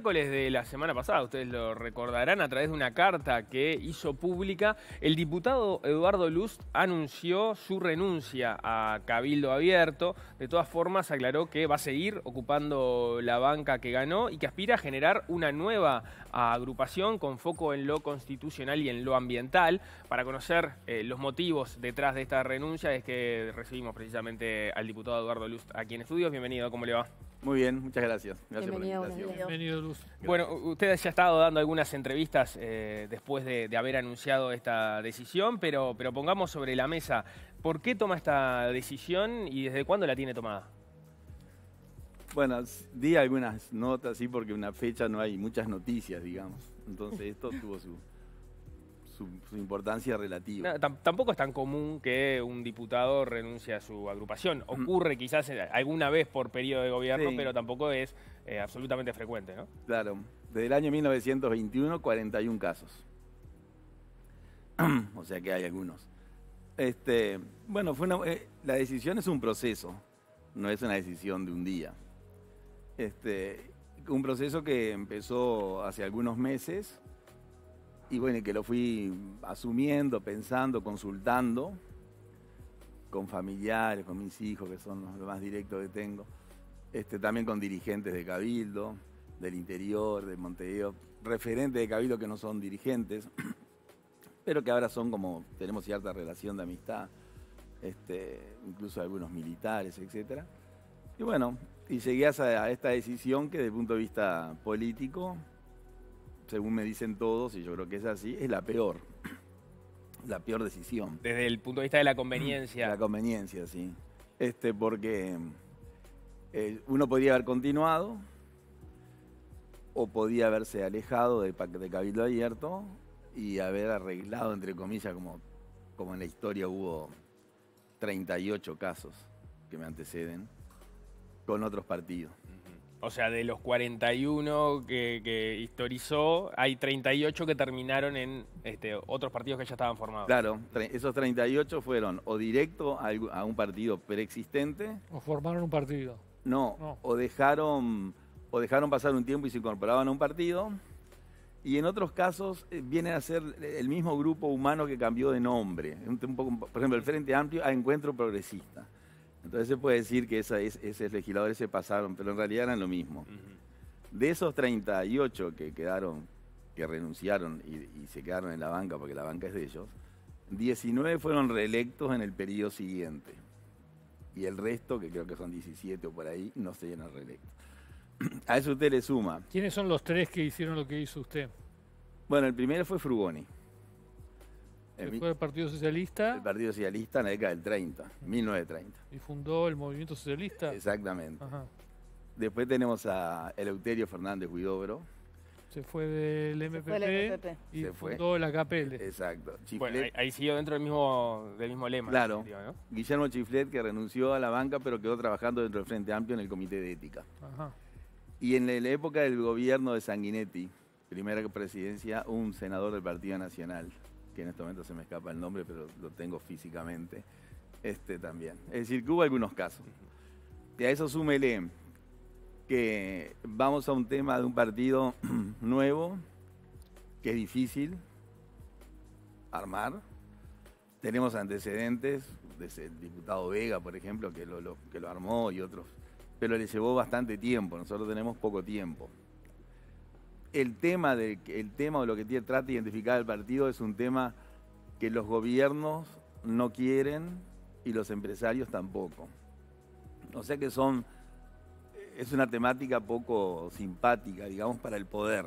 miércoles de la semana pasada, ustedes lo recordarán a través de una carta que hizo pública, el diputado Eduardo Luz anunció su renuncia a Cabildo Abierto. De todas formas, aclaró que va a seguir ocupando la banca que ganó y que aspira a generar una nueva agrupación con foco en lo constitucional y en lo ambiental. Para conocer eh, los motivos detrás de esta renuncia es que recibimos precisamente al diputado Eduardo Luz aquí en estudios. Bienvenido, ¿cómo le va? Muy bien, muchas gracias. Gracias Bienvenido, por Luz. Bueno, usted ya ha estado dando algunas entrevistas eh, después de, haber anunciado esta decisión, pero, pero pongamos sobre la mesa, ¿por qué toma esta decisión y desde cuándo la tiene tomada? Bueno, di algunas notas, sí, porque una fecha no hay muchas noticias, digamos. Entonces esto tuvo su, su, importancia relativa. tampoco es tan común que un diputado renuncie a su agrupación. Ocurre quizás eh, alguna vez por periodo de gobierno, pero tampoco es eh, absolutamente frecuente, Claro. Desde el año 1921, 41 casos. o sea que hay algunos. Este, bueno, fue eh, la decisión es un proceso, no es una decisión de un día. Este, un proceso que empezó hace algunos meses y bueno, que lo fui asumiendo, pensando, consultando con familiares, con mis hijos, que son los más directos que tengo, este, también con dirigentes de Cabildo, del interior, de Montevideo, referentes de Cabildo que no son dirigentes, pero que ahora son como, tenemos cierta relación de amistad, este, incluso algunos militares, etc. Y bueno, y llegué a, esta decisión que desde el punto de vista político según me dicen todos, y yo creo que es así, es la peor. La peor decisión. Desde el punto de vista de la conveniencia. La conveniencia, sí. Este, porque eh, uno podía haber continuado o podía haberse alejado del pacto de Cabildo Abierto y haber arreglado, entre comillas, como, como en la historia hubo 38 casos que me anteceden, con otros partidos. O sea, de los 41 que, historizó, hay 38 que terminaron en este, otros partidos que ya estaban formados. Claro, esos 38 fueron o directo a, un partido preexistente. O formaron un partido. No, O, dejaron, o dejaron pasar un tiempo y se incorporaban a un partido. Y en otros casos eh, vienen a ser el mismo grupo humano que cambió de nombre. por ejemplo, el Frente Amplio a Encuentro Progresista. Entonces se puede decir que esa, esos legisladores se pasaron, pero en realidad eran lo mismo. De esos 38 que quedaron, que renunciaron y, se quedaron en la banca, porque la banca es de ellos, 19 fueron reelectos en el periodo siguiente. Y el resto, que creo que son 17 o por ahí, no se llenan reelectos. A eso usted le suma. ¿Quiénes son los tres que hicieron lo que hizo usted? Bueno, el primero fue Frugoni. Se fue del Partido Socialista. El Partido Socialista en la década del 30, 1930. Y fundó el Movimiento Socialista. Exactamente. Después tenemos a Eleuterio Fernández Huidobro. Se fue del MPP, y se fundó la Capelle. Exacto. Bueno, ahí, siguió dentro del mismo, del mismo lema. Claro. Guillermo Chiflet, que renunció a la banca, pero quedó trabajando dentro del Frente Amplio en el Comité de Ética. Y en la época del gobierno de Sanguinetti, primera presidencia, un senador del Partido Nacional, en este momento se me escapa el nombre, pero lo tengo físicamente, este también. Es decir, que hubo algunos casos. Y a eso súmele que vamos a un tema de un partido nuevo, que es difícil armar. Tenemos antecedentes, desde el diputado Vega, por ejemplo, que que lo armó y otros, pero le llevó bastante tiempo, nosotros tenemos poco tiempo el tema, del, el tema de lo que tiene, trata de identificar el partido es un tema que los gobiernos no quieren y los empresarios tampoco. O sea que son, es una temática poco simpática, digamos, para el poder.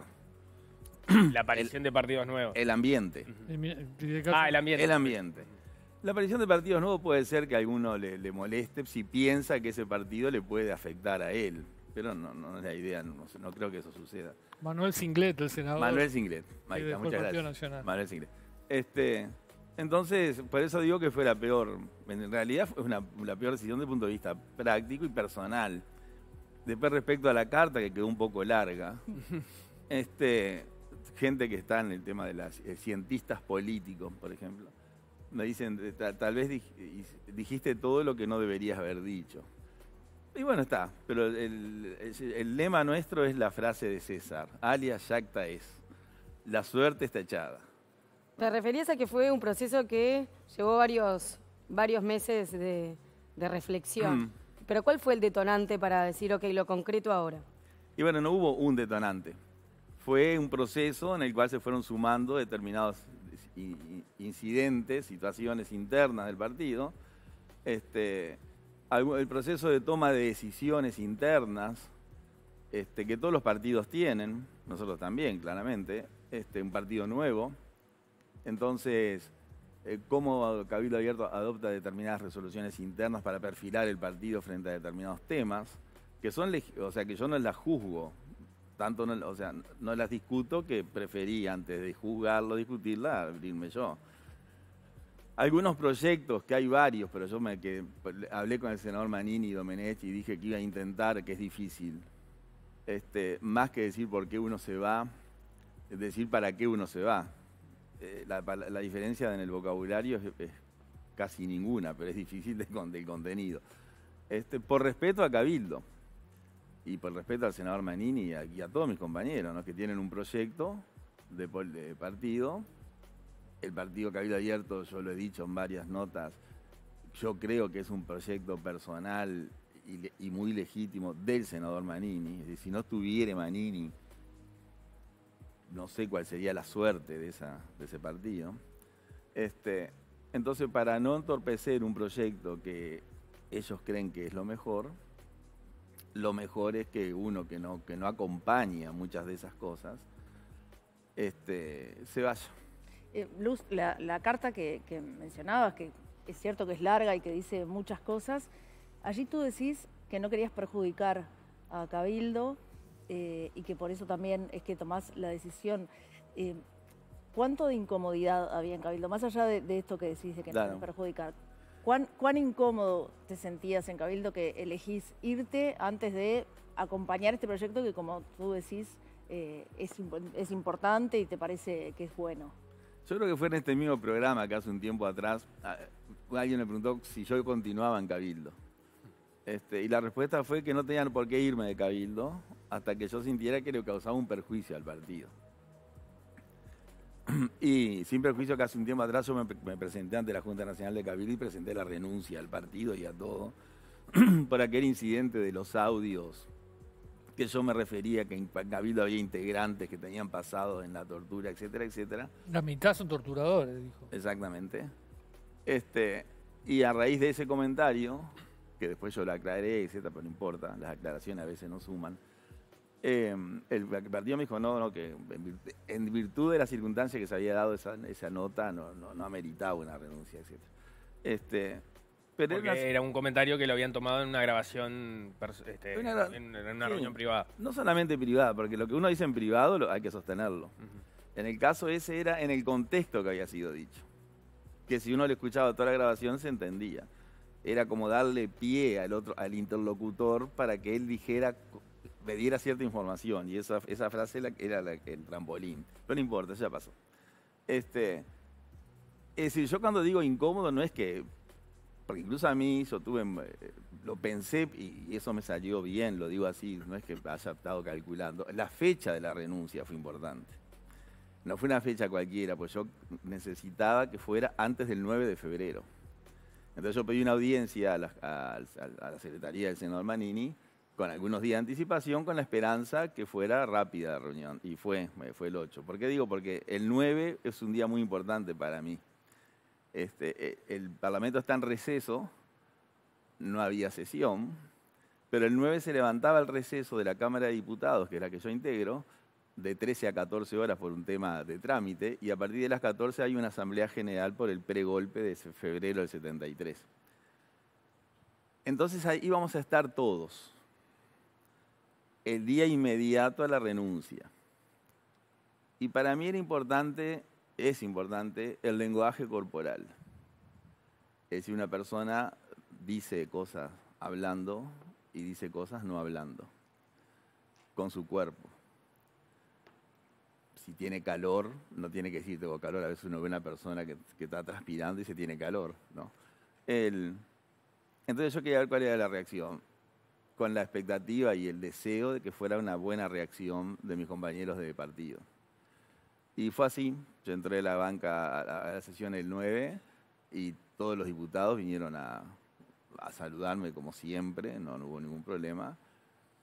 La aparición de partidos nuevos. El ambiente. ah, el ambiente. El ambiente. La aparición de partidos nuevos puede ser que a alguno le moleste si piensa que ese partido le puede afectar a él pero no, no es la idea, no, creo que eso suceda. Manuel Singlet, el senador. Manuel Singlet, muchas gracias. Nacional. Manuel Singlet. Este, entonces, por eso digo que fue la peor, en realidad fue una, la peor decisión desde el punto de vista práctico y personal. Después respecto a la carta, que quedó un poco larga, este, gente que está en el tema de los eh, cientistas políticos, por ejemplo, me dicen, tal vez dijiste todo lo que no deberías haber dicho. Y bueno, está. Pero el, lema nuestro es la frase de César, alias Yacta es, la suerte está echada. ¿Te referías a que fue un proceso que llevó varios, varios meses de, reflexión? Mm. Pero ¿cuál fue el detonante para decir, ok, lo concreto ahora? Y bueno, no hubo un detonante. Fue un proceso en el cual se fueron sumando determinados incidentes, situaciones internas del partido. Este, el proceso de toma de decisiones internas este, que todos los partidos tienen, nosotros también, claramente, este, un partido nuevo. Entonces, eh, cómo Cabildo Abierto adopta determinadas resoluciones internas para perfilar el partido frente a determinados temas, que son, o sea, que yo no las juzgo, tanto no, sea, no las discuto que preferí antes de juzgarlo, discutirla, abrirme yo algunos proyectos, que hay varios, pero yo me que, hablé con el senador Manini y Domenech y dije que iba a intentar, que es difícil. Este, más que decir por qué uno se va, es decir para qué uno se va. Eh, la, diferencia en el vocabulario es, casi ninguna, pero es difícil de, del contenido. Este, por respeto a Cabildo y por respeto al senador Manini y a, todos mis compañeros, ¿no? que tienen un proyecto de partido el partido Cabildo Abierto, yo lo he dicho en varias notas, yo creo que es un proyecto personal y, muy legítimo del senador Manini. si no estuviera Manini, no sé cuál sería la suerte de, de ese partido. Este, entonces, para no entorpecer un proyecto que ellos creen que es lo mejor, lo mejor es que uno que no, que no acompaña muchas de esas cosas, este, se vaya. Eh, Luz, la, carta que, mencionabas, que es cierto que es larga y que dice muchas cosas, allí tú decís que no querías perjudicar a Cabildo eh, y que por eso también es que tomás la decisión. Eh, ¿Cuánto de incomodidad había en Cabildo? Más allá de, esto que decís de que no perjudicar, ¿cuán, incómodo te sentías en Cabildo que elegís irte antes de acompañar este proyecto que, como tú decís, es, importante y te parece que es bueno. Yo creo que fue en este mismo programa que hace un tiempo atrás, alguien me preguntó si yo continuaba en Cabildo. Este, y la respuesta fue que no tenían por qué irme de Cabildo hasta que yo sintiera que le causaba un perjuicio al partido. Y sin perjuicio que hace un tiempo atrás yo me presenté ante la Junta Nacional de Cabildo y presenté la renuncia al partido y a todo por aquel incidente de los audios que yo me refería que en Cabildo había integrantes que tenían pasado en la tortura, etcétera, etcétera. La mitad son torturadores, dijo. Exactamente. Este, y a raíz de ese comentario, que después yo lo aclaré, etcétera, pero no importa, las aclaraciones a veces no suman. Em, el partido me dijo, no, no, que en virtud de las circunstancias que se había dado esa, esa nota, no, no, no ameritaba una renuncia, etcétera. Este, era, un comentario que lo habían tomado en una grabación, este, en, una reunión privada. No solamente privada, porque lo que uno dice en privado hay que sostenerlo. En el caso ese era en el contexto que había sido dicho. Que si uno le escuchaba toda la grabación se entendía. Era como darle pie al otro, al interlocutor para que él dijera, me diera cierta información. Y esa, esa frase era la, el trampolín. Pero no importa, eso ya pasó. Este, es decir, yo cuando digo incómodo no es que porque incluso a mí yo tuve, eh, lo pensé y eso me salió bien, lo digo así, no es que haya estado calculando. La fecha de la renuncia fue importante. No fue una fecha cualquiera, pues yo necesitaba que fuera antes del 9 de febrero. Entonces yo pedí una audiencia a la, Secretaría del senador Manini con algunos días de anticipación con la esperanza que fuera rápida la reunión. Y fue, eh, fue el 8. ¿Por qué digo? Porque el 9 es un día muy importante para mí. Este, eh, el Parlamento está en receso, no había sesión, pero el 9 se levantaba el receso de la Cámara de Diputados, que es la que yo integro, de 13 a 14 horas por un tema de trámite, y a partir de las 14 hay una asamblea general por el pregolpe de febrero del 73. Entonces ahí vamos a estar todos, el día inmediato a la renuncia. Y para mí era importante es importante el lenguaje corporal. Es eh, decir, una persona dice cosas hablando y dice cosas no hablando, con su cuerpo. Si tiene calor, no tiene que decir tengo oh, calor, a veces uno ve una persona que, está transpirando y se tiene calor, ¿no? entonces yo quería ver cuál era la reacción, con la expectativa y el deseo de que fuera una buena reacción de mis compañeros de partido. Y fue así, yo entré a la banca a la, sesión el 9 y todos los diputados vinieron a, saludarme como siempre, no, hubo ningún problema.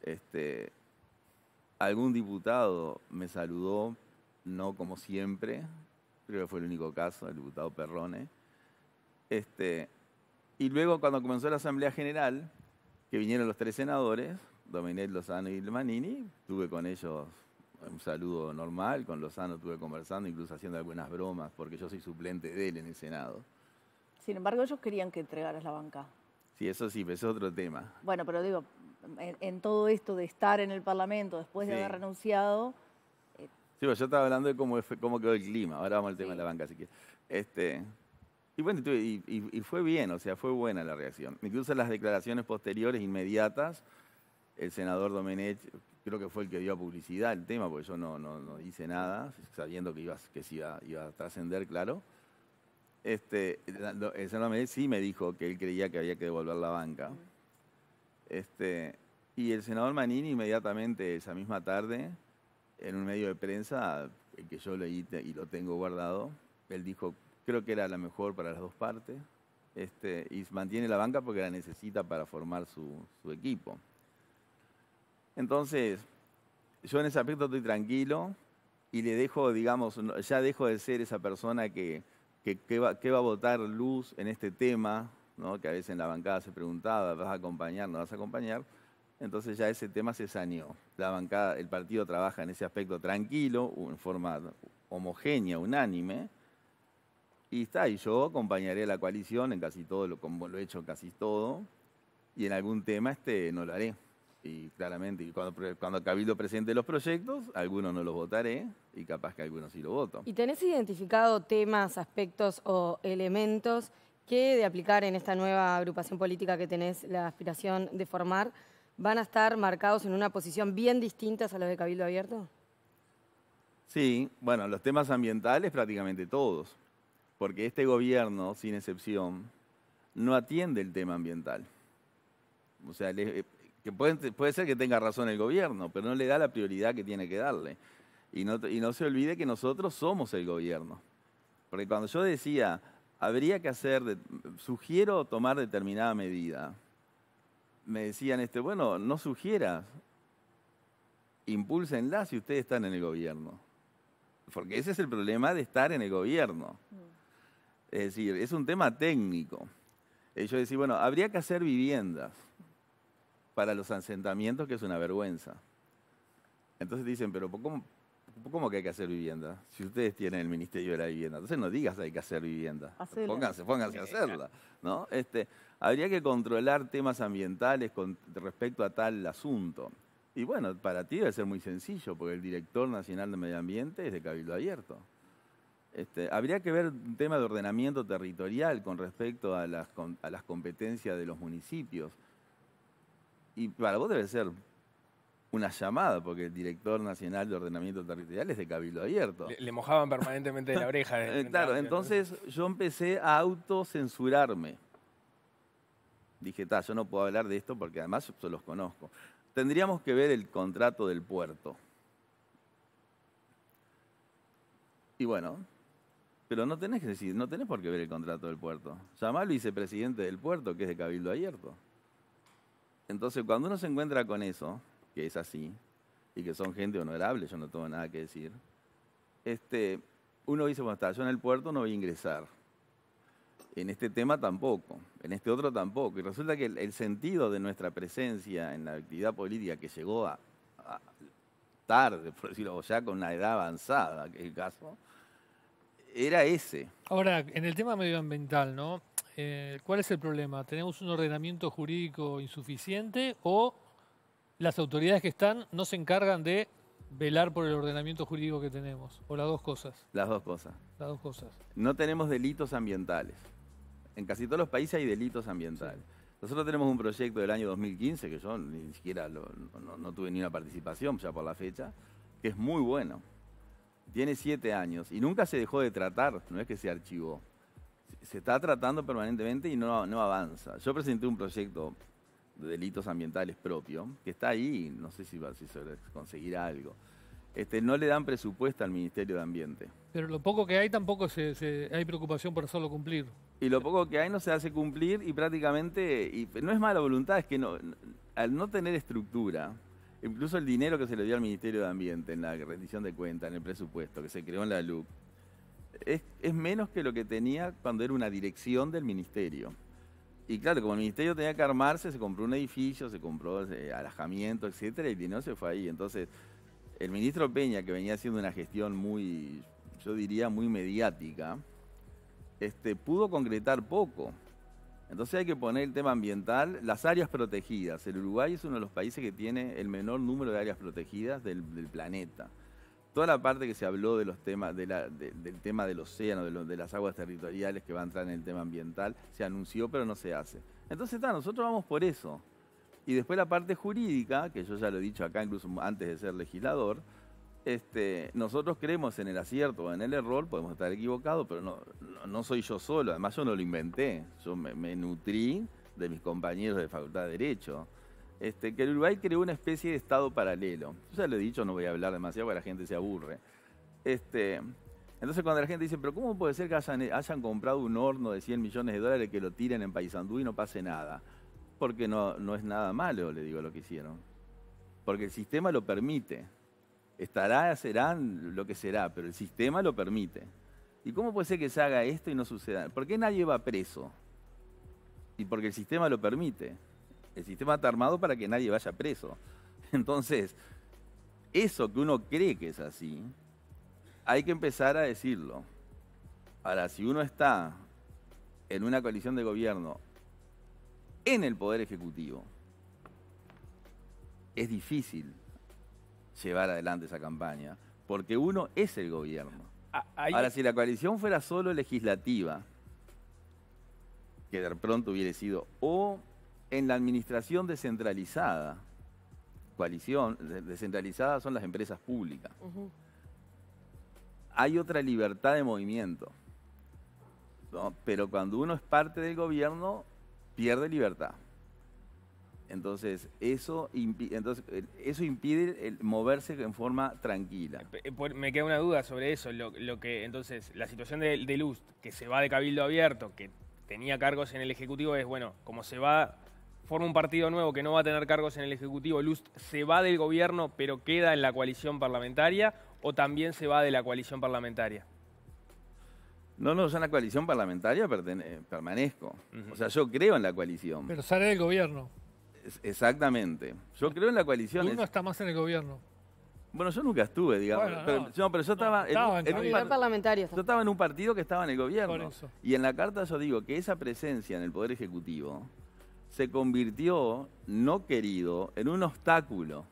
Este, algún diputado me saludó, no como siempre, creo que fue el único caso, el diputado Perrone. Este, y luego cuando comenzó la Asamblea General, que vinieron los tres senadores, Dominet Lozano y Manini, tuve con ellos un saludo normal, con Lozano estuve conversando, incluso haciendo algunas bromas, porque yo soy suplente de él en el Senado. Sin embargo, ellos querían que entregaras la banca. Sí, eso sí, pero es otro tema. Bueno, pero digo, en, todo esto de estar en el Parlamento después de haber renunciado... Eh, sí, yo estaba hablando de cómo, cómo quedó el clima, ahora vamos al tema de la banca, así que... Este, y bueno, y, fue bien, o sea, fue buena la reacción. Incluso las declaraciones posteriores, inmediatas, el senador Domenech creo que fue el que dio publicidad el tema, porque yo no, no, hice nada, sabiendo que, iba, que se iba, a trascender, claro. Este, el senador me sí me dijo que él creía que había que devolver la banca. Este, y el senador Manini inmediatamente esa misma tarde, en un medio de prensa, el que yo leí y lo tengo guardado, él dijo, creo que era la mejor para las dos partes, este, y mantiene la banca porque la necesita para formar su, su equipo. Entonces, yo en ese aspecto estoy tranquilo y le dejo, digamos, ya dejo de ser esa persona que, que, va, a votar luz en este tema, ¿no? que a veces en la bancada se preguntaba, ¿vas a acompañar, no vas a acompañar? Entonces ya ese tema se saneó. La bancada, el partido trabaja en ese aspecto tranquilo, en forma homogénea, unánime, y está, y yo acompañaré a la coalición en casi todo, lo, como lo he hecho en casi todo, y en algún tema este no lo haré. Y claramente, y cuando, cuando Cabildo presente los proyectos, algunos no los votaré y capaz que algunos sí lo voto. ¿Y tenés identificado temas, aspectos o elementos que de aplicar en esta nueva agrupación política que tenés la aspiración de formar van a estar marcados en una posición bien distinta a la de Cabildo Abierto? Sí, bueno, los temas ambientales prácticamente todos, porque este gobierno, sin excepción, no atiende el tema ambiental. O sea, que puede, puede, ser que tenga razón el gobierno, pero no le da la prioridad que tiene que darle. Y no, se olvide que nosotros somos el gobierno. Porque cuando yo decía, habría que hacer, sugiero tomar determinada medida, me decían, este, bueno, no sugieras, impúlsenla si ustedes están en el gobierno. Porque ese es el problema de estar en el gobierno. Mm. Es decir, es un tema técnico. Eh, yo decía, bueno, habría que hacer viviendas para los asentamientos que es una vergüenza. Entonces dicen, pero ¿cómo, que hay que hacer vivienda? Si ustedes tienen el Ministerio de la Vivienda, entonces no digas hay que hacer vivienda. Pónganse, pónganse a hacerla. ¿no? Este, habría que controlar temas ambientales con respecto a tal asunto. Y bueno, para ti debe ser muy sencillo, porque el director nacional de medio ambiente es de Cabildo Abierto. Este, habría que ver un tema de ordenamiento territorial con respecto a las, a las competencias de los municipios. Y para vos debe ser una llamada, porque el director nacional de ordenamiento territorial es de Cabildo Abierto. Le, mojaban permanentemente la oreja. Eh, claro, entonces yo empecé a autocensurarme. Dije, tal yo no puedo hablar de esto porque además yo, los conozco. Tendríamos que ver el contrato del puerto. Y bueno, pero no tenés que decir, no tenés por qué ver el contrato del puerto. Llamá al vicepresidente del puerto, que es de Cabildo Abierto. Entonces, cuando uno se encuentra con eso, que es así, y que son gente honorable, yo no tengo nada que decir, este, uno dice, bueno, está, yo en el puerto no voy a ingresar. En este tema tampoco, en este otro tampoco. Y resulta que el, sentido de nuestra presencia en la actividad política que llegó a, tarde, por decirlo, o ya con una edad avanzada, que es el caso, era ese. Ahora, en el tema medioambiental, ¿no? Eh, ¿cuál es el problema? ¿Tenemos un ordenamiento jurídico insuficiente o las autoridades que están no se encargan de velar por el ordenamiento jurídico que tenemos? ¿O las dos cosas? Las dos cosas. Las dos cosas. No tenemos delitos ambientales. En casi todos los países hay delitos ambientales. Nosotros tenemos un proyecto del año 2015, que yo ni siquiera no, tuve ni una participación ya por la fecha, que es muy bueno. Tiene siete años y nunca se dejó de tratar, no es que se archivó se está tratando permanentemente y no, avanza. Yo presenté un proyecto de delitos ambientales propio, que está ahí, no sé si va si se conseguirá algo. Este, no le dan presupuesto al Ministerio de Ambiente. Pero lo poco que hay tampoco hay preocupación por hacerlo cumplir. Y lo poco que hay no se hace cumplir y prácticamente, y no es mala voluntad, es que no, al no tener estructura, incluso el dinero que se le dio al Ministerio de Ambiente en la rendición de cuentas, en el presupuesto que se creó en la LUC, es, menos que lo que tenía cuando era una dirección del ministerio. Y claro, como el ministerio tenía que armarse, se compró un edificio, se compró alajamiento, eh, alojamiento, etcétera, y el dinero se fue ahí. Entonces, el ministro Peña, que venía haciendo una gestión muy, yo diría, muy mediática, este, pudo concretar poco. Entonces hay que poner el tema ambiental, las áreas protegidas. El Uruguay es uno de los países que tiene el menor número de áreas protegidas del planeta toda la parte que se habló de los temas, de del tema del océano, de, las aguas territoriales que va a entrar en el tema ambiental, se anunció pero no se hace. Entonces está, nosotros vamos por eso. Y después la parte jurídica, que yo ya lo he dicho acá incluso antes de ser legislador, este, nosotros creemos en el acierto o en el error, podemos estar equivocados, pero no, no, soy yo solo, además yo no lo inventé, yo me nutrí de mis compañeros de Facultad de Derecho este, que el Uruguay creó una especie de estado paralelo. ya lo he dicho, no voy a hablar demasiado porque la gente se aburre. Este, entonces cuando la gente dice, pero ¿cómo puede ser que hayan, comprado un horno de 100 millones de dólares que lo tiren en Paysandú y no pase nada? Porque no, no es nada malo, le digo, lo que hicieron. Porque el sistema lo permite. Estará, serán lo que será, pero el sistema lo permite. ¿Y cómo puede ser que se haga esto y no suceda? ¿Por qué nadie va preso? Y porque el sistema lo permite. El sistema está armado para que nadie vaya preso. Entonces, eso que uno cree que es así, hay que empezar a decirlo. Ahora, si uno está en una coalición de gobierno en el Poder Ejecutivo, es difícil llevar adelante esa campaña, porque uno es el gobierno. Ah, Ahora, si la coalición fuera solo legislativa, que de pronto hubiera sido o en la administración descentralizada, coalición, descentralizada son las empresas públicas, hay otra libertad de movimiento. Pero cuando uno es parte del gobierno, pierde libertad. Entonces, eso, entonces, eh, eso impide moverse en forma tranquila. Eh, eh, me queda una duda sobre eso. Lo, que, entonces, la situación de, de, que se va de cabildo abierto, que tenía cargos en el Ejecutivo, es, bueno, como se va forma un partido nuevo que no va a tener cargos en el Ejecutivo, Lust se va del gobierno pero queda en la coalición parlamentaria o también se va de la coalición parlamentaria? No, no, yo en la coalición parlamentaria eh, permanezco. O sea, yo creo en la coalición. Pero sale del gobierno. exactamente. Yo creo en la coalición. Uno está más en el gobierno. Bueno, yo nunca estuve, digamos. no. pero yo estaba, en, un Yo estaba en un partido que estaba en el gobierno. Y en la carta yo digo que esa presencia en el Poder Ejecutivo se convirtió, no querido, en un obstáculo.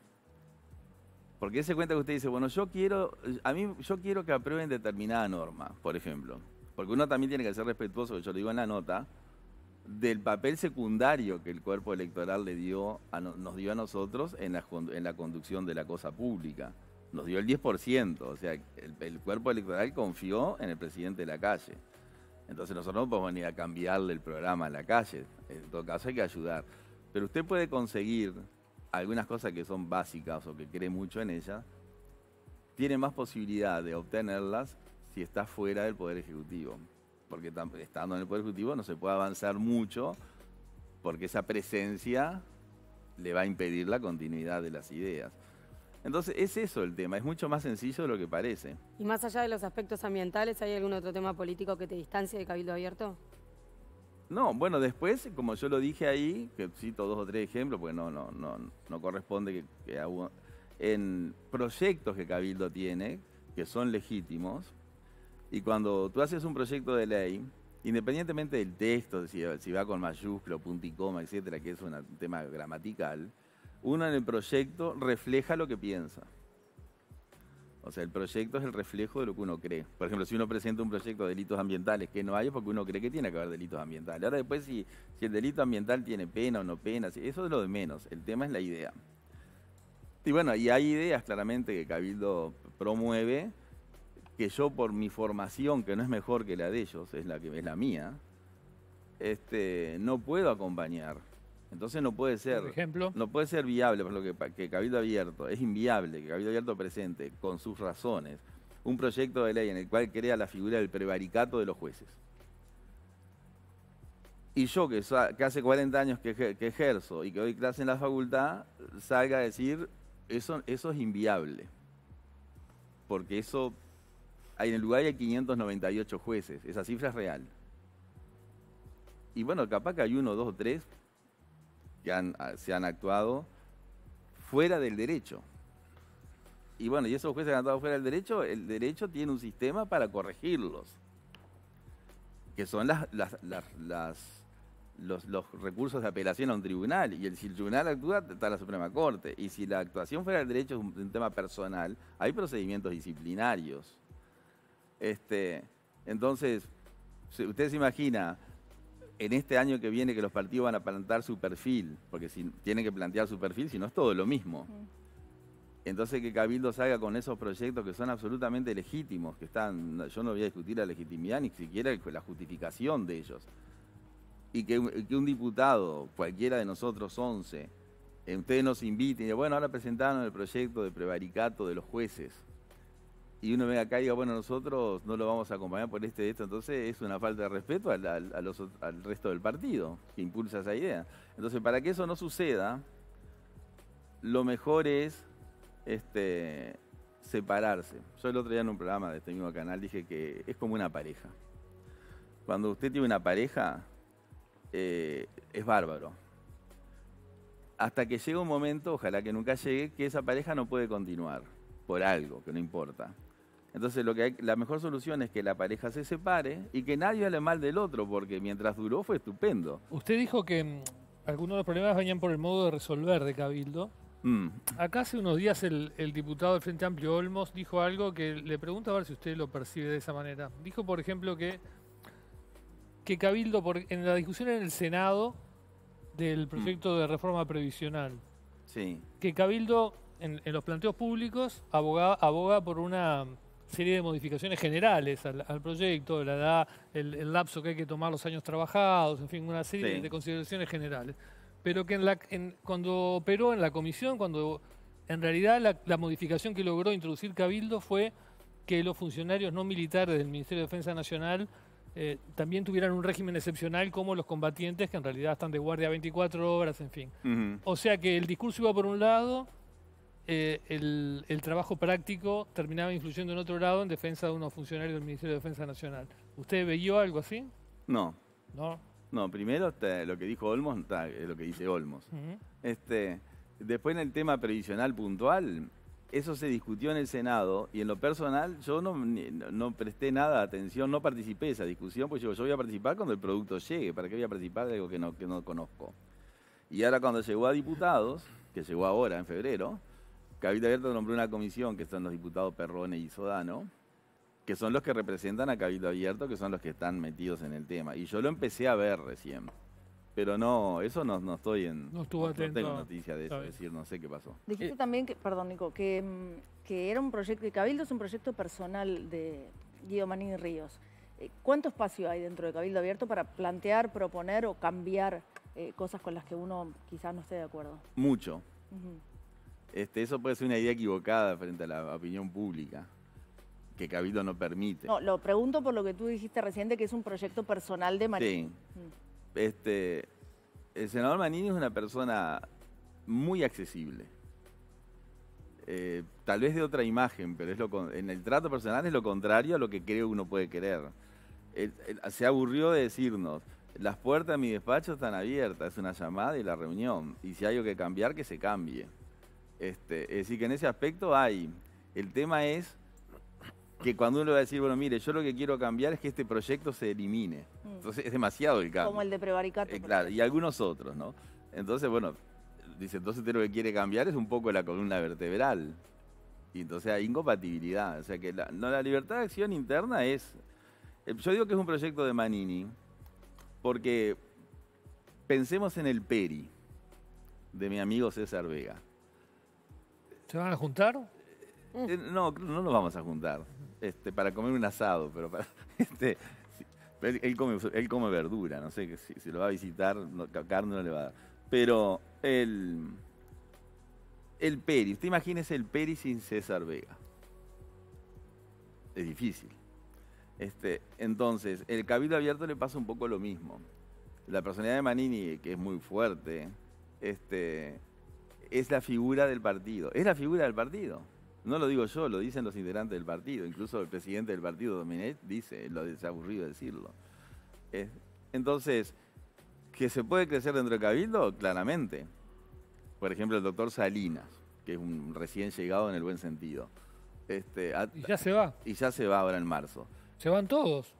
Porque ese cuenta que usted dice, bueno, yo quiero, a mí, yo quiero que aprueben determinada norma, por ejemplo. Porque uno también tiene que ser respetuoso, yo lo digo en la nota, del papel secundario que el cuerpo electoral le dio nos dio a nosotros en la, en la conducción de la cosa pública. Nos dio el 10%, o sea, el cuerpo electoral confió en el presidente de la calle. Entonces nosotros no podemos venir a cambiarle el programa a la calle. En todo caso hay que ayudar. Pero usted puede conseguir algunas cosas que son básicas o que cree mucho en ellas. Tiene más posibilidad de obtenerlas si está fuera del Poder Ejecutivo. Porque estando en el Poder Ejecutivo no se puede avanzar mucho porque esa presencia le va a impedir la continuidad de las ideas. Entonces es eso el tema, es mucho más sencillo de lo que parece. Y más allá de los aspectos ambientales, ¿hay algún otro tema político que te distancie de Cabildo Abierto? No, bueno, después, como yo lo dije ahí, que cito dos o tres ejemplos, porque no, no, no, corresponde que, en proyectos que Cabildo tiene, que son legítimos, y cuando tú haces un proyecto de ley, independientemente del texto, si, va con mayúscula, punto y coma, etcétera, que es un tema gramatical, uno en el proyecto refleja lo que piensa. O sea, el proyecto es el reflejo de lo que uno cree. Por ejemplo, si uno presenta un proyecto de delitos ambientales que no hay, es porque uno cree que tiene que haber delitos ambientales. Ahora después, si, si el delito ambiental tiene pena o no pena, eso es lo de menos. El tema es la idea. Y bueno, y hay ideas claramente que Cabildo promueve, que yo por mi formación, que no es mejor que la de ellos, es la, que, es la mía, este, no puedo acompañar. Entonces no puede ser. No puede ser viable, por lo que, que Cabildo Abierto, es inviable que Cabildo Abierto presente, con sus razones, un proyecto de ley en el cual crea la figura del prevaricato de los jueces. Y yo, que, hace 40 años que, ejerzo y que hoy clase en la facultad, salga a decir, eso, eso es inviable. Porque eso, en el lugar hay 598 jueces, esa cifra es real. Y bueno, capaz que hay uno, dos o tres que ah, se han actuado fuera del derecho. Y bueno, y esos jueces que han actuado fuera del derecho, el derecho tiene un sistema para corregirlos, que son las, los, recursos de apelación a un tribunal. Y el, si el tribunal actúa, está la Suprema Corte. Y si la actuación fuera del derecho es un, tema personal, hay procedimientos disciplinarios. Este, entonces, usted se imagina en este año que viene que los partidos van a plantar su perfil, porque si tienen que plantear su perfil, si no es todo lo mismo. Entonces que Cabildo salga con esos proyectos que son absolutamente legítimos, que están, yo no voy a discutir la legitimidad ni siquiera la justificación de ellos. Y que, un diputado, cualquiera de nosotros 11, eh, ustedes nos inviten y bueno, ahora presentaron el proyecto de prevaricato de los jueces y uno venga acá y diga, bueno, nosotros no lo vamos a acompañar por este y esto, entonces es una falta de respeto al, resto del partido que impulsa esa idea. Entonces, para que eso no suceda, lo mejor es este, separarse. Yo el otro día en un programa de este mismo canal dije que es como una pareja. Cuando usted tiene una pareja, eh, es bárbaro. Hasta que llega un momento, ojalá que nunca llegue, que esa pareja no puede continuar por algo que no importa. Entonces lo que hay, la mejor solución es que la pareja se separe y que nadie hable mal del otro, porque mientras duró fue estupendo. Usted dijo que mm, algunos de los problemas venían por el modo de resolver de Cabildo. Mm. Acá hace unos días el, diputado del Frente Amplio Olmos dijo algo que le pregunto a ver si usted lo percibe de esa manera. Dijo, por ejemplo, que, que Cabildo, en la discusión en el Senado del mm. proyecto de reforma previsional, que Cabildo en, los planteos públicos aboga por una serie de modificaciones generales al, proyecto, la edad, el, lapso que hay que tomar, los años trabajados, en fin, una serie de consideraciones generales. Pero que cuando operó en la comisión, cuando en realidad la, modificación que logró introducir Cabildo fue que los funcionarios no militares del Ministerio de Defensa Nacional eh, también tuvieran un régimen excepcional como los combatientes que en realidad están de guardia 24 horas, en fin. O sea que el discurso iba por un lado, eh, el, trabajo práctico terminaba influyendo en otro lado en defensa de unos funcionarios del Ministerio de Defensa Nacional. ¿Usted veía algo así? No. ¿No? No, primero lo que dijo Olmos lo que dice Olmos. este, después en el tema previsional puntual, eso se discutió en el Senado y en lo personal yo no, presté nada atención, no participé de esa discusión, pues yo, yo voy a participar cuando el producto llegue, ¿para qué voy a participar de algo que no conozco? Y ahora cuando llegó a diputados, que llegó ahora en febrero, Cabildo Abierto nombró una comisión, que son los diputados Perrone y Sodano, que son los que representan a Cabildo Abierto, que son los que están metidos en el tema. Y yo lo empecé a ver recién. Pero no, eso no, no estoy en... No estuvo atento. No tengo noticia de eso, es decir, no sé qué pasó. Dijiste eh. también, que, perdón Nico, que, mm, que era un proyecto, de Cabildo es un proyecto personal de Guido Manín Ríos. Eh, ¿Cuánto espacio hay dentro de Cabildo Abierto para plantear, proponer o cambiar eh, cosas con las que uno quizás no esté de acuerdo? Mucho. Este, eso puede ser una idea equivocada frente a la opinión pública, que Cabildo no permite. No, lo pregunto por lo que tú dijiste reciente que es un proyecto personal de Manini. Sí. Mm. Este, el senador Manini es una persona muy accesible. Eh, tal vez de otra imagen, pero es lo, en el trato personal es lo contrario a lo que creo uno puede querer. se aburrió de decirnos, las puertas de mi despacho están abiertas, es una llamada y la reunión, y si hay algo que cambiar, que se cambie. Este, es decir, que en ese aspecto hay. El tema es que cuando uno va a decir, bueno, mire, yo lo que quiero cambiar es que este proyecto se elimine. Mm. Entonces es demasiado el cambio. Como el de prevaricato. Eh, claro, y algunos otros, ¿no? Entonces, bueno, dice, entonces lo que quiere cambiar es un poco la columna vertebral. Y entonces hay incompatibilidad. O sea que no, la libertad de acción interna es... Eh, yo digo que es un proyecto de Manini porque pensemos en el Peri de mi amigo César Vega. ¿Se van a juntar? Eh, no, no nos vamos a juntar. Este, para comer un asado, pero Este, él, come, verdura, no sé, si, se lo va a visitar, carne no le va a dar. Pero el, el Peri, usted imaginas el Peri sin César Vega. Es difícil. Este, entonces, el Cabildo Abierto le pasa un poco lo mismo. La personalidad de Manini, que es muy fuerte, este, es la figura del partido. Es la figura del partido. No lo digo yo, lo dicen los integrantes del partido. Incluso el presidente del partido, Dominic, dice, lo desaburrido aburrido decirlo. Eh, entonces, ¿que se puede crecer dentro del cabildo? Claramente. Por ejemplo, el doctor Salinas, que es un recién llegado en el buen sentido. Este, y ya se va. Y ya se va ahora en marzo. Se van todos.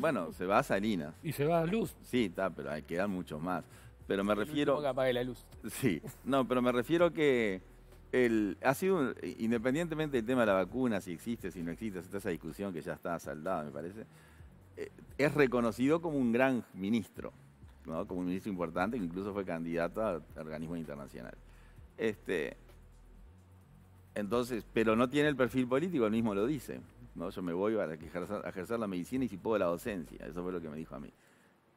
Bueno, se va Salinas. Y se va a Luz. Sí, está, pero hay, que dar muchos más pero me refiero... Que apague la luz. Sí, no, pero me refiero que el, ha sido, independientemente del tema de la vacuna, si existe, si no existe, está esa discusión que ya está saldada, me parece, eh, es reconocido como un gran ministro, como un ministro importante, que incluso fue candidato a organismos internacionales. Este, entonces, pero no tiene el perfil político, él mismo lo dice. ¿no? Yo me voy a ejercer la medicina y si puedo la docencia, eso fue lo que me dijo a mí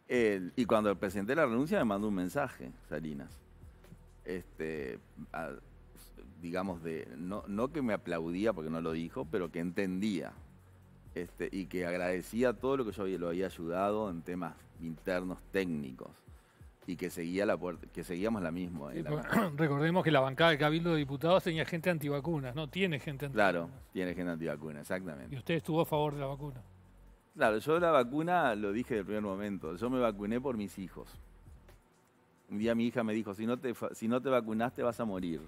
y cuando presenté la renuncia me mandó un mensaje, Salinas. Este, digamos, de, no, que me aplaudía porque no lo dijo, pero que entendía. Este, y que agradecía todo lo que yo había, lo había ayudado en temas internos técnicos y que seguía la que seguíamos la misma. Pues, recordemos que la bancada de Cabildo de Diputados tenía gente antivacunas, no tiene gente antivacunas. Claro, tiene gente antivacunas, exactamente. Y usted estuvo a favor de la vacuna. Claro, yo la vacuna lo dije el primer momento. Yo me vacuné por mis hijos. Un día mi hija me dijo, si no te, si no te vacunaste vas a morir.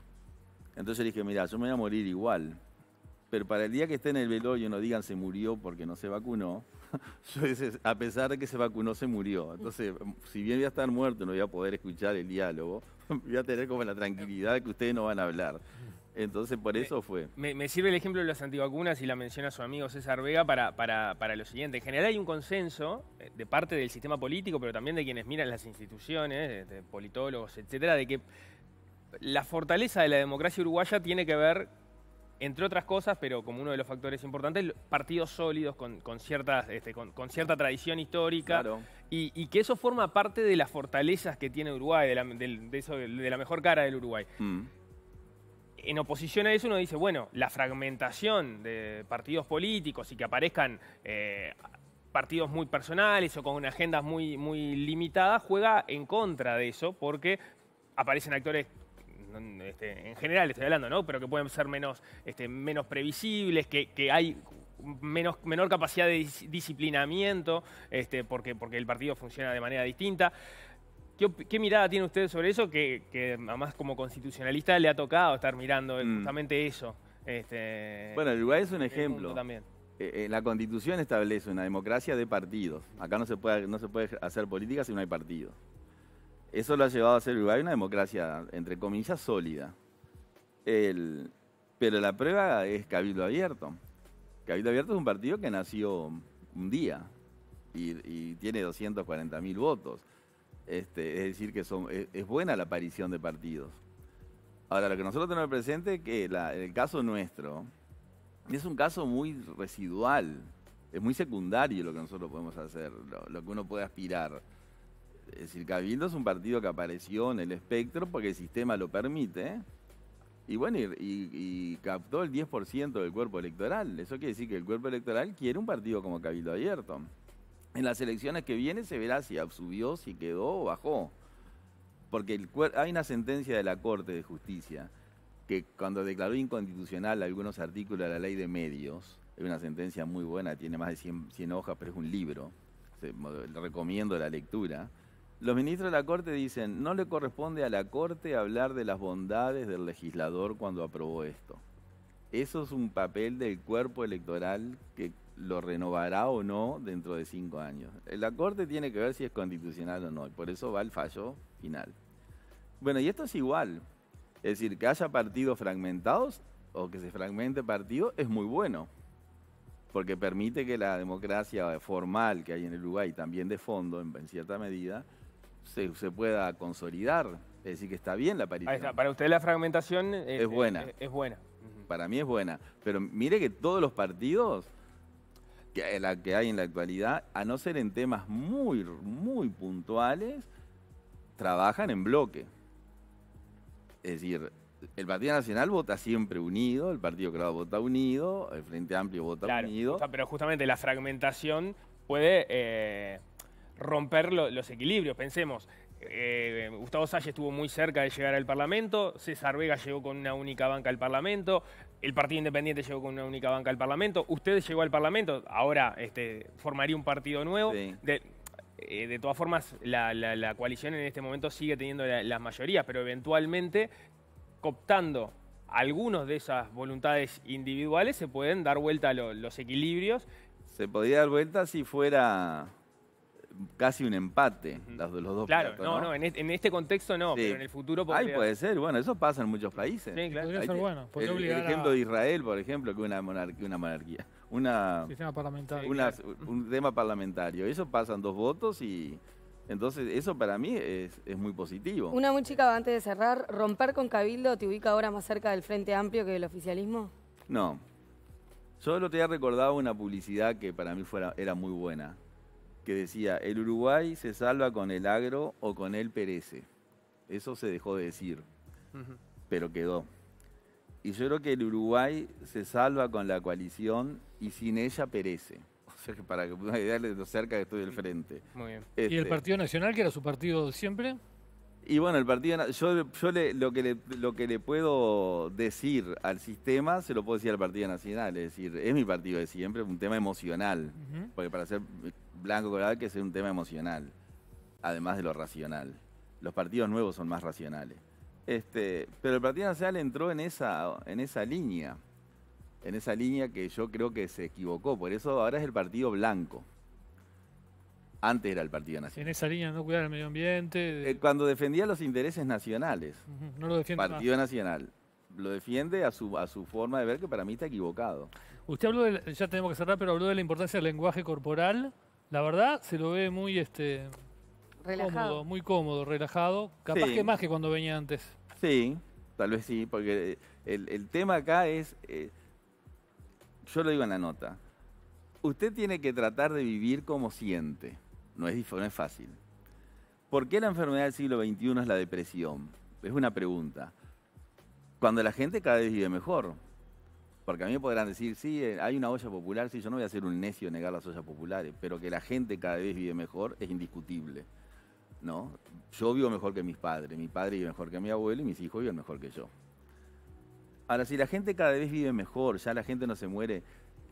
Entonces le dije, mira, yo me voy a morir igual. Pero para el día que esté en el velorio no digan se murió porque no se vacunó. yo a pesar de que se vacunó, se murió. Entonces, si bien voy a estar muerto, no voy a poder escuchar el diálogo. voy a tener como la tranquilidad de que ustedes no van a hablar. Entonces por eso fue. Me, sirve el ejemplo de las antivacunas y la menciona su amigo César Vega para, lo siguiente. En general hay un consenso eh, de parte del sistema político, pero también de quienes miran las instituciones, de politólogos, etcétera, de que la fortaleza de la democracia uruguaya tiene que ver, entre otras cosas, pero como uno de los factores importantes, partidos sólidos con, con, ciertas, este, con, cierta tradición histórica. Y, que eso forma parte de las fortalezas que tiene Uruguay, de la, mejor cara del Uruguay. Mm en oposición a eso uno dice, bueno, la fragmentación de partidos políticos y que aparezcan eh, partidos muy personales o con agendas muy, muy limitadas juega en contra de eso porque aparecen actores este, en general estoy hablando, ¿no? Pero que pueden ser menos, este, menos previsibles, que, hay menos, menor capacidad de disciplinamiento, este, porque, porque el partido funciona de manera distinta. ¿Qué, mirada tiene usted sobre eso? Que, además como constitucionalista le ha tocado estar mirando mm. justamente eso. Este, bueno, el es un ejemplo. También. Eh, eh, la constitución establece una democracia de partidos. Acá no se puede, no se puede hacer política si no hay partidos. Eso lo ha llevado a ser Uruguay una democracia, entre comillas, sólida. pero la prueba es Cabildo Abierto. Cabildo Abierto es un partido que nació un día y, y tiene 240 mil votos este, es decir, que son, es, buena la aparición de partidos. Ahora, lo que nosotros tenemos presente es que el caso nuestro es un caso muy residual, es muy secundario lo que nosotros podemos hacer, lo, que uno puede aspirar. Es decir, Cabildo es un partido que apareció en el espectro porque el sistema lo permite. Y bueno, y, captó el 10% del cuerpo electoral. Eso quiere decir que el cuerpo electoral quiere un partido como Cabildo Abierto en las elecciones que vienen se verá si subió, si quedó o bajó. Porque hay una sentencia de la Corte de Justicia que cuando declaró inconstitucional algunos artículos de la ley de medios, es una sentencia muy buena, tiene más de 100, hojas, pero es un libro, recomiendo la lectura. Los ministros de la Corte dicen, no le corresponde a la Corte hablar de las bondades del legislador cuando aprobó esto. Eso es un papel del cuerpo electoral que lo renovará o no dentro de cinco años. Eh, la Corte tiene que ver si es constitucional o no, y por eso va el fallo final. Bueno, y esto es igual. Es decir, que haya partidos fragmentados o que se fragmente partido es muy bueno, porque permite que la democracia formal que hay en el Uruguay, también de fondo, en, cierta medida, se, pueda consolidar. Es decir, que está bien la paridad. Para usted la fragmentación es, buena. Es, buena. Para mí es buena. Pero mire que todos los partidos la que hay en la actualidad, a no ser en temas muy, muy puntuales, trabajan en bloque. Es decir, el Partido Nacional vota siempre unido, el Partido Creado vota unido, el Frente Amplio vota unido. Pero justamente la fragmentación puede eh, romper los equilibrios. Pensemos, eh, Gustavo Salles estuvo muy cerca de llegar al Parlamento, César Vega llegó con una única banca al Parlamento, el Partido Independiente llegó con una única banca al Parlamento, usted llegó al Parlamento, ahora este, formaría un partido nuevo. De, eh, de todas formas, la, coalición en este momento sigue teniendo las mayorías, pero eventualmente cooptando algunos de esas voluntades individuales se pueden dar vuelta a los equilibrios. Se podría dar vuelta si fuera casi un empate, las de los, dos Claro, no, no, e, en, este contexto no, pero en el futuro puede ser, bueno, eso pasa en muchos países. Sí, claro. Podría bueno. ejemplo de Israel, por ejemplo, que una monarquía, una monarquía, una... Sistema parlamentario. Un tema parlamentario, eso pasan dos votos y... Entonces, eso para mí es, muy positivo. Una muy chica, antes de cerrar, ¿romper con Cabildo te ubica ahora más cerca del Frente Amplio que del oficialismo? No, yo te te recordado una publicidad que para mí fuera, era muy buena que decía, el Uruguay se salva con el agro o con él perece. Eso se dejó de decir, pero quedó. Y yo creo que el Uruguay se salva con la coalición y sin ella perece. O sea que para que puedan de lo cerca que estoy del frente. Muy bien. Este ¿Y el Partido Nacional, que era su partido siempre? Y bueno, el Partido yo, yo lo, que le, lo que le puedo decir al sistema, se lo puedo decir al Partido Nacional. Es decir, es mi partido de siempre, es un tema emocional. Porque para ser Blanco coral que es un tema emocional, además de lo racional. Los partidos nuevos son más racionales. Este, pero el Partido Nacional entró en esa, en esa línea, en esa línea que yo creo que se equivocó. Por eso ahora es el Partido Blanco. Antes era el Partido Nacional. En esa línea, no cuidar el medio ambiente. Eh, cuando defendía los intereses nacionales. No lo defiende. Partido Nacional. Lo defiende a su, a su forma de ver que para mí está equivocado. Usted habló, ya tenemos que cerrar, pero habló de la importancia del lenguaje corporal la verdad se lo ve muy este relajado. cómodo, muy cómodo, relajado, capaz que más que cuando venía antes. Sí, tal vez sí, porque eh, el, tema acá es, eh, yo lo digo en la nota, usted tiene que tratar de vivir como siente, no es, no es fácil. ¿Por qué la enfermedad del siglo XXI es la depresión? Es una pregunta. Cuando la gente cada vez vive mejor, porque a mí me podrán decir, sí, eh, hay una olla popular, sí, yo no voy a ser un necio negar las ollas populares, pero que la gente cada vez vive mejor es indiscutible. ¿no? Yo vivo mejor que mis padres, mi padre vive mejor que mi abuelo y mis hijos viven mejor que yo. Ahora, si la gente cada vez vive mejor, ya la gente no se muere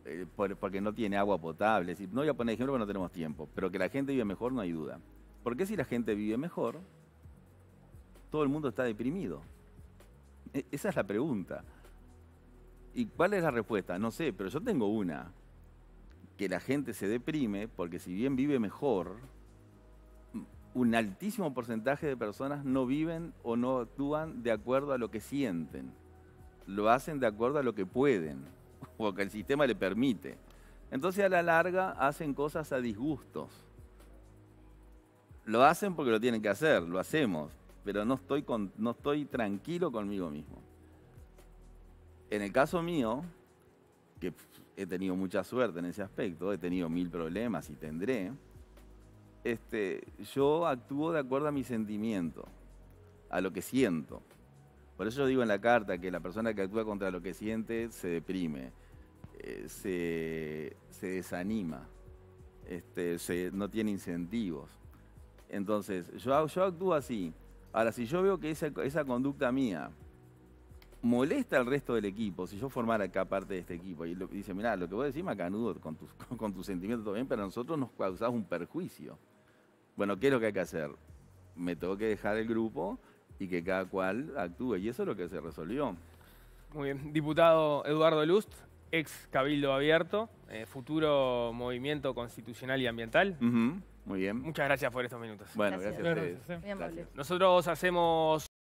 eh, porque no tiene agua potable, si no voy a poner ejemplo porque no tenemos tiempo, pero que la gente vive mejor no hay duda. Porque si la gente vive mejor, todo el mundo está deprimido. E, esa es la pregunta. ¿Y cuál es la respuesta? No sé, pero yo tengo una. Que la gente se deprime porque si bien vive mejor, un altísimo porcentaje de personas no viven o no actúan de acuerdo a lo que sienten. Lo hacen de acuerdo a lo que pueden o que el sistema le permite. Entonces a la larga hacen cosas a disgustos. Lo hacen porque lo tienen que hacer, lo hacemos, pero no estoy, no estoy tranquilo conmigo mismo. En el caso mío, que he tenido mucha suerte en ese aspecto, he tenido mil problemas y tendré, este, yo actúo de acuerdo a mi sentimiento, a lo que siento. Por eso yo digo en la carta que la persona que actúa contra lo que siente se deprime, eh, se, desanima, este, no tiene incentivos. Entonces, yo, yo actúo así. Ahora, si yo veo que esa conducta mía molesta al resto del equipo. Si yo formara acá parte de este equipo y, dice, mira lo que vos decís, Macanudo, con tus, con tus sentimientos también pero a nosotros nos causás un perjuicio. Bueno, ¿qué es lo que hay que hacer? Me tengo que dejar el grupo y que cada cual actúe. Y eso es lo que se resolvió. Muy bien. Diputado Eduardo Lust, ex Cabildo Abierto, eh, futuro Movimiento Constitucional y Ambiental. Muy bien. Muchas gracias por estos minutos. Bueno, gracias, a ustedes. Gracias. Nosotros hacemos...